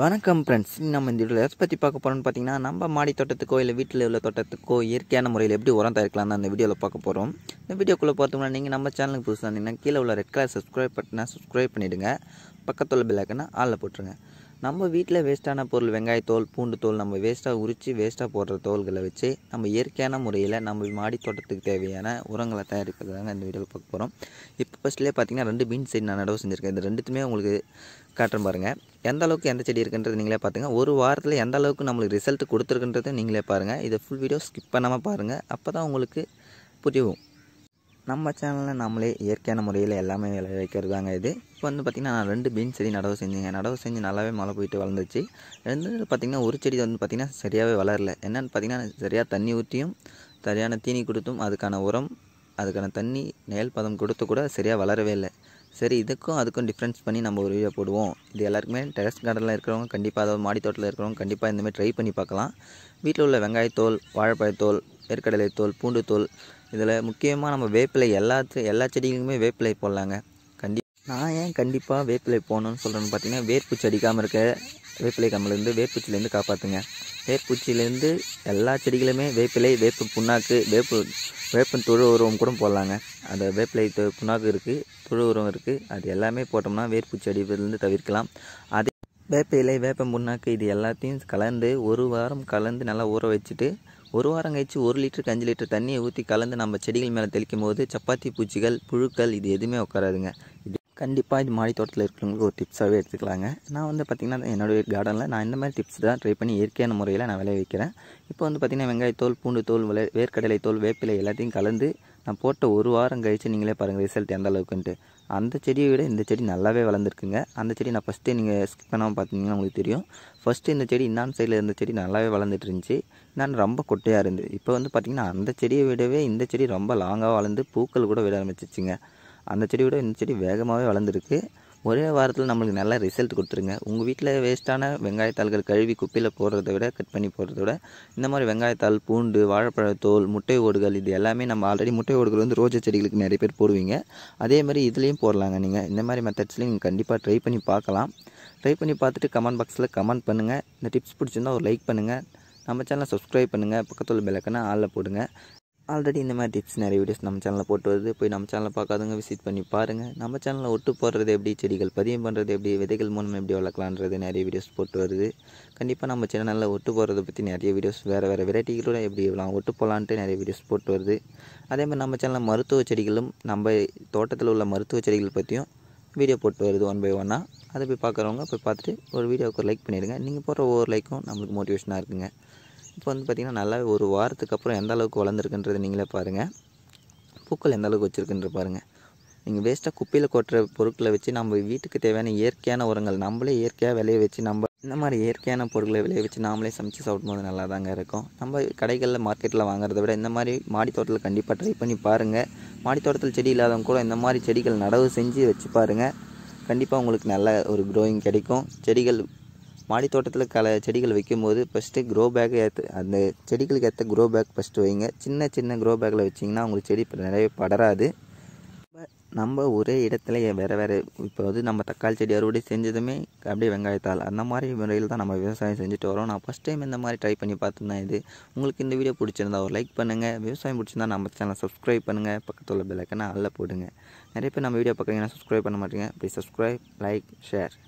வணக்கம் ஃப்ரெண்ட்ஸ் நம்ம இந்த வீடியோவில் எதை பற்றி பார்க்க போகிறோம்னு பார்த்தீங்கன்னா நம்ம மாடி தோட்டத்துக்கோ இல்லை வீட்டில் உள்ள தோட்டத்துக்கோ இயற்கையான முறையில் எப்படி உரம் தயாரிக்கலாம் அந்த வீடியோவில் பார்க்க போகிறோம் இந்த வீடியோக்குள்ளே பார்த்தோம்னா நீங்கள் நம்ம சேனலுக்கு புதுசாக இருந்தீங்கன்னா கீழே உள்ள ரெட் கலர் சப்ஸ்கிரைப் பட்டினா சப்ஸ்கிரைப் பண்ணிவிடுங்க பக்கத்தில் பில் ஆக்கினா ஆளில் போட்டுருங்க நம்ம வீட்டில் வேஸ்ட்டான பொருள் வெங்காயத்தோல் பூண்டு தோல் நம்ம வேஸ்ட்டாக உரித்து வேஸ்ட்டாக போடுற தோல்களை வச்சு நம்ம இயற்கையான முறையில் நம்ம மாடி தோட்டத்துக்கு தேவையான உரங்களை தயாரிப்பது தாங்க இந்த வீடியோவில் பார்க்க போகிறோம் இப்போ ஃபஸ்ட்லேயே பார்த்தீங்கன்னா ரெண்டு பீன் செடி நான் நடவு செஞ்சுருக்கேன் இந்த ரெண்டுத்துமே உங்களுக்கு காட்டுறேன் பாருங்கள் எந்த அளவுக்கு எந்த செடி இருக்குன்றது நீங்களே பார்த்துங்க ஒரு வாரத்தில் எந்த அளவுக்கு நம்மளுக்கு ரிசல்ட் கொடுத்துருக்குன்றதை நீங்களே பாருங்கள் இதை ஃபுல் வீடியோ ஸ்கிப் பண்ணாமல் பாருங்கள் அப்போ தான் உங்களுக்கு புரியும் நம்ம சேனலில் நம்மளே இயற்கையான முறையில் எல்லாமே வைக்கிறது தாங்க இது இப்போ வந்து பார்த்திங்கன்னா நான் ரெண்டு பீன் செடி நடவு செஞ்சுங்க நடவு செஞ்சு நல்லாவே மழை போயிட்டு வளர்ந்துச்சு ரெண்டு பார்த்திங்கன்னா ஒரு செடி வந்து பார்த்திங்கன்னா சரியாகவே வளரல என்னென்னு பார்த்திங்கன்னா சரியாக தண்ணி ஊற்றியும் சரியான தீனி கொடுத்தும் அதுக்கான உரம் அதுக்கான தண்ணி நெல் பதம் கொடுத்து கூட சரியாக வளரவே இல்லை சரி இதுக்கும் அதுக்கும் டிஃப்ரென்ஸ் பண்ணி நம்ம ஒரு வீடியோ போடுவோம் இது எல்லாருக்குமே டெரஸ் கார்டனில் இருக்கிறவங்க கண்டிப்பாக அதாவது மாடி தோட்டத்தில் இருக்கிறவங்க கண்டிப்பாக இந்தமாதிரி ட்ரை பண்ணி பார்க்கலாம் வீட்டில் உள்ள வெங்காயத்தோல் வாழைப்பழத்தோல் ஏற்கடலை தோல் பூண்டு தோல் இதில் முக்கியமாக நம்ம வேப்பிலை எல்லாத்து எல்லா செடிகளுக்குமே வேப்பிலை போடலாங்க கண்டி நான் ஏன் கண்டிப்பாக வேப்பிலை போகணும்னு சொல்கிறேன்னு பார்த்தீங்கன்னா வேர்ப்பூச்சி அடிக்காமல் இருக்க வேப்பிலை கம்மலேருந்து வேர்ப்பூச்சிலேருந்து காப்பாற்றுங்க வேர்ப்பூச்சியிலேருந்து எல்லா செடிகளுமே வேப்பிலை வேப்பு புண்ணாக்கு வேப்பு வேப்பன் தொழு உரம் கூட போடலாங்க அந்த வேப்பிலை புண்ணாக்கு இருக்குது தொழு உரம் இருக்குது அது எல்லாமே போட்டோம்னா வேர்ப்பூச்சி அடிப்பதுலேருந்து தவிர்க்கலாம் அதே வேப்பிலை வேப்பம் புண்ணாக்கு இது எல்லாத்தையும் கலந்து ஒரு வாரம் கலந்து நல்லா ஊற வச்சுட்டு ஒரு வாரம் கழிச்சு ஒரு லிட்டருக்கு அஞ்சு லிட்டர் தண்ணியை ஊற்றி கலந்து நம்ம செடிகள் மேலே தெளிக்கும் போது சப்பாத்தி பூச்சிகள் புழுக்கள் இது எதுவுமே உட்காராதுங்க கண்டிப்பாக இது மாடி தோட்டத்தில் இருக்கிறவங்களுக்கு ஒரு டிப்ஸாகவே எடுத்துக்கலாங்க நான் வந்து பார்த்திங்கன்னா என்னுடைய கார்டனில் நான் இந்த மாதிரி டிப்ஸ் தான் ட்ரை பண்ணி இயற்கையான முறையில் நான் விளைய வைக்கிறேன் இப்போ வந்து பார்த்திங்கன்னா வெங்காயத்தோல் பூண்டு தோல் விளை வேர்க்கடலை தோல் வேப்பிலை எல்லாத்தையும் கலந்து நான் போட்ட ஒரு வாரம் கழித்து நீங்களே பாருங்கள் ரிசல்ட் எந்த அளவுக்குன்ட்டு அந்த செடியை விட இந்த செடி நல்லாவே வளர்ந்துருக்குங்க அந்த செடி நான் ஃபஸ்ட்டு நீங்கள் ஸ்கிப் பண்ணாமல் பார்த்தீங்கன்னா உங்களுக்கு தெரியும் ஃபஸ்ட்டு இந்த செடி இன்னான் சைடில் இருந்த செடி நல்லாவே வளர்ந்துட்டு இருந்துச்சு நான் ரொம்ப கொட்டையாக இருந்தது இப்போ வந்து பார்த்திங்கன்னா அந்த செடியை விடவே இந்த செடி ரொம்ப லாங்காக வளர்ந்து பூக்கள் கூட விட ஆரம்பிச்சிச்சுங்க அந்த செடி விட இந்த செடி வேகமாகவே வளர்ந்துருக்கு ஒரே வாரத்தில் நம்மளுக்கு நல்ல ரிசல்ட் கொடுத்துருங்க உங்கள் வீட்டில் வேஸ்ட்டான வெங்காயத்தாள்கள் கழுவி குப்பையில் போடுறத விட கட் பண்ணி போடுறத விட இந்த மாதிரி வெங்காயத்தாள் பூண்டு தோல் முட்டை ஓடுகள் இது எல்லாமே நம்ம ஆல்ரெடி முட்டை ஓடுகள் வந்து ரோஜா செடிகளுக்கு நிறைய பேர் போடுவீங்க அதே மாதிரி இதுலேயும் போடலாங்க நீங்கள் இந்த மாதிரி மெத்தட்ஸ்லையும் நீங்கள் கண்டிப்பாக ட்ரை பண்ணி பார்க்கலாம் ட்ரை பண்ணி பார்த்துட்டு கமெண்ட் பாக்ஸில் கமெண்ட் பண்ணுங்கள் இந்த டிப்ஸ் பிடிச்சிருந்தால் ஒரு லைக் பண்ணுங்கள் நம்ம சேனலை சப்ஸ்கிரைப் பண்ணுங்கள் பக்கத்தில் பெலக்கனா ஆளில் போடுங்க ஆல்ரெடி இந்த மாதிரி டிப்ஸ் நிறைய வீடியோஸ் நம்ம சேனலில் போட்டு வருது போய் நம்ம சேனலில் பார்க்காதவங்க விசிட் பண்ணி பாருங்கள் நம்ம சேனலில் ஒட்டு போடுறது எப்படி செடிகள் பதியம் பண்ணுறது எப்படி விதைகள் மூலமாக எப்படி வளர்க்கலான்றது நிறைய வீடியோஸ் போட்டு வருது கண்டிப்பாக நம்ம சேனலில் ஒட்டு போடுறதை பற்றி நிறைய வீடியோஸ் வேறு வேறு வெரைட்டிகளோட எப்படி இவ்வளோ ஒட்டு போகலான்ட்டு நிறைய வீடியோஸ் போட்டு வருது அதே மாதிரி நம்ம சேனலில் மருத்துவ செடிகளும் நம்ம தோட்டத்தில் உள்ள மருத்துவ செடிகள் பற்றியும் வீடியோ போட்டு வருது ஒன் பை ஒன்னாக அதை போய் பார்க்குறவங்க போய் பார்த்துட்டு ஒரு வீடியோவுக்கு லைக் பண்ணிடுங்க நீங்கள் போடுற ஒவ்வொரு லைக்கும் நம்மளுக்கு மோட்டிவேஷனாக இருக்குங்க இப்போ வந்து பார்த்திங்கன்னா நல்லா ஒரு வாரத்துக்கு அப்புறம் எந்த அளவுக்கு வளர்ந்துருக்குன்றது நீங்களே பாருங்கள் பூக்கள் எந்த அளவுக்கு வச்சுருக்குன்ற பாருங்கள் நீங்கள் வேஸ்ட்டாக குப்பையில் கொட்டுற பொருட்களை வச்சு நம்ம வீட்டுக்கு தேவையான இயற்கையான உரங்கள் நம்மளே இயற்கையாக விளைய வச்சு நம்ம இந்த மாதிரி இயற்கையான பொருட்களை விளைய வச்சு நாமளே சமைச்சு சாப்பிடும்போது நல்லா தாங்க இருக்கும் நம்ம கடைகளில் மார்க்கெட்டில் வாங்குறத விட இந்த மாதிரி மாடி தோட்டத்தில் கண்டிப்பாக ட்ரை பண்ணி பாருங்கள் மாடி தோட்டத்தில் செடி இல்லாதவங்க கூட இந்த மாதிரி செடிகள் நடவு செஞ்சு வச்சு பாருங்கள் கண்டிப்பாக உங்களுக்கு நல்ல ஒரு க்ரோயிங் கிடைக்கும் செடிகள் மாடி தோட்டத்தில் கல செடிகள் வைக்கும்போது ஃபஸ்ட்டு க்ரோ பேக் ஏற்று அந்த செடிகளுக்கு ஏற்ற க்ரோ பேக் ஃபஸ்ட்டு வைங்க சின்ன சின்ன க்ரோ பேக்கில் வச்சிங்கன்னா உங்களுக்கு செடி இப்போ நிறைய படராது நம்ம ஒரே இடத்துல வேறு வேறு இப்போ வந்து நம்ம தக்காளி செடி அறுவடை செஞ்சதுமே அப்படியே வெங்காயத்தால் அந்த மாதிரி முறையில் தான் நம்ம விவசாயம் செஞ்சுட்டு வரோம் நான் ஃபஸ்ட் டைம் இந்த மாதிரி ட்ரை பண்ணி பார்த்துருந்தேன் இது உங்களுக்கு இந்த வீடியோ பிடிச்சிருந்தா ஒரு லைக் பண்ணுங்கள் விவசாயம் பிடிச்சிருந்தா நம்ம சேனல் சப்ஸ்கிரைப் பண்ணுங்கள் பக்கத்தில் உள்ள பெல்லைக்கனை அல்ல போடுங்க நிறைய பேர் நம்ம வீடியோ பார்க்குறீங்கன்னா சப்ஸ்கிரைப் பண்ண மாட்டேங்க அப்படி சப்ஸ்கிரைப் லைக் ஷேர்